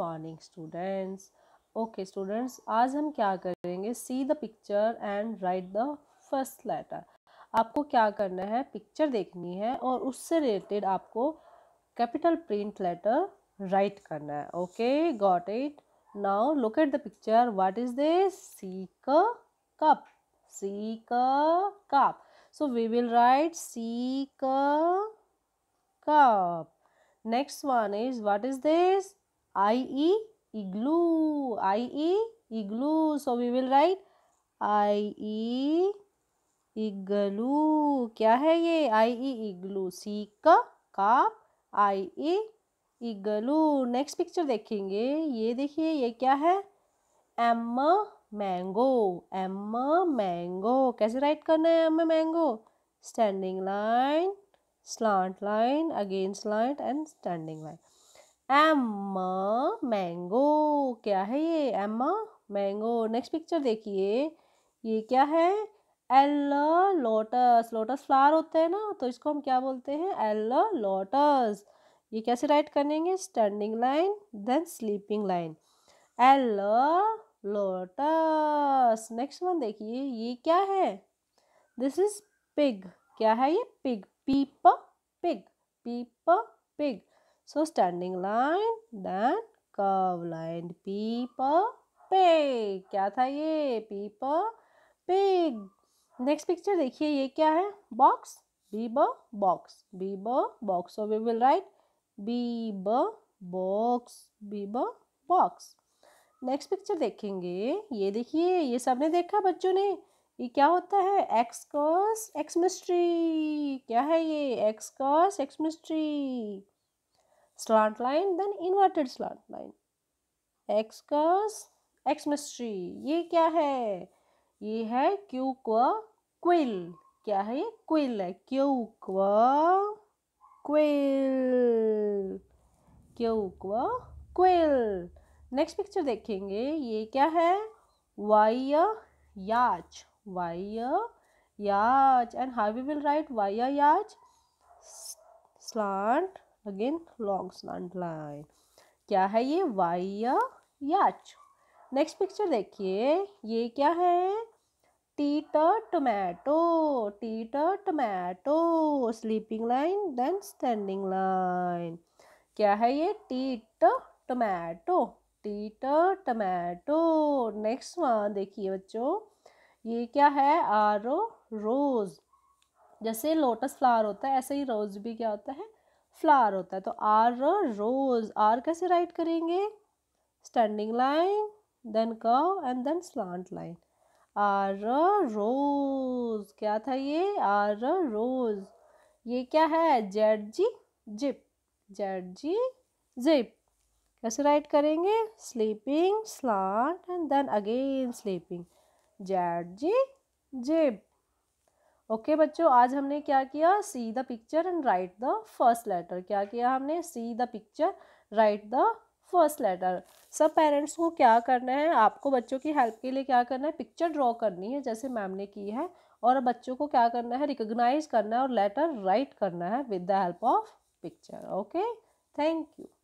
morning students okay students आज हम क्या करेंगे see the picture and write the first letter आपको क्या करना है पिक्चर देखनी है और उससे रिलेटेड आपको कैपिटल प्रिंट लेटर राइट करना है okay got it now look at the picture what is this C क कप सी क cup so we will write C a cup next one is what is this ie igloo ie igloo so we will write ie igloo क्या है ये आई ई इग्लू सी का काप आई ई इग्लू next picture देखेंगे ये देखिए ये क्या है एम मैंगो एम मैंगो कैसे राइट करना है M mango standing line slant line against line and standing line M mango क्या है ये एम मैंगो नेक्स्ट पिक्चर देखिए ये क्या है एल लोटस लोटस फ्लावर होते हैं ना तो इसको हम क्या बोलते हैं एल लोटस ये कैसे राइट करेंगे standing line then sleeping line L lotus next one देखिए ये क्या है दिस इज पिग क्या है ये पिग पीप पिग पीप pig So standing line then curve line peepa pig क्या था ये peepa pig next picture देखिए ये क्या है box beba box beba box so we will write beba box beba box next picture देखेंगे ये देखिए ये सबने देखा बच्चों ने ये क्या होता है एक्स कॉस एक्स मिस्ट्री क्या है ये एक्स कॉस X mystery slant line then inverted slant line X कर्स एक्स मिस्ट्री ये क्या है ये है क्यू क्व क्विल क्या है ये क्विल है क्यू क्व क्विल क्यू क्व क्विल नेक्स्ट पिक्चर देखेंगे ये क्या है Y yacht Y yacht and how we will write Y yacht slant again long slant line क्या है ये वाई याच नेक्स्ट पिक्चर देखिए ये क्या है टीटर टमैटो टीटर tomato sleeping line then standing line क्या है ये टीट टमैटो टीटर टोमेटो नेक्स्ट वन देखिए बच्चों ये क्या है आर ओ रोज़ जैसे लोटस फ्लावर होता है ऐसे ही रोज़ भी क्या होता है फ्लावर होता है तो आर रोज आर कैसे राइट करेंगे standing line then curve and then slant line R rose क्या था ये आर रोज ये क्या है जेड जी जिप जेड जी जिप कैसे राइट करेंगे sleeping slant and then again sleeping Z जी जिप ओके okay, बच्चों आज हमने क्या किया see the picture and write the first letter क्या किया हमने see the picture write the first letter सब पेरेंट्स को क्या करना है आपको बच्चों की हेल्प के लिए क्या करना है पिक्चर ड्रॉ करनी है जैसे मैम ने की है और बच्चों को क्या करना है रिकोगनाइज करना है और लेटर राइट करना है with the help of picture okay thank you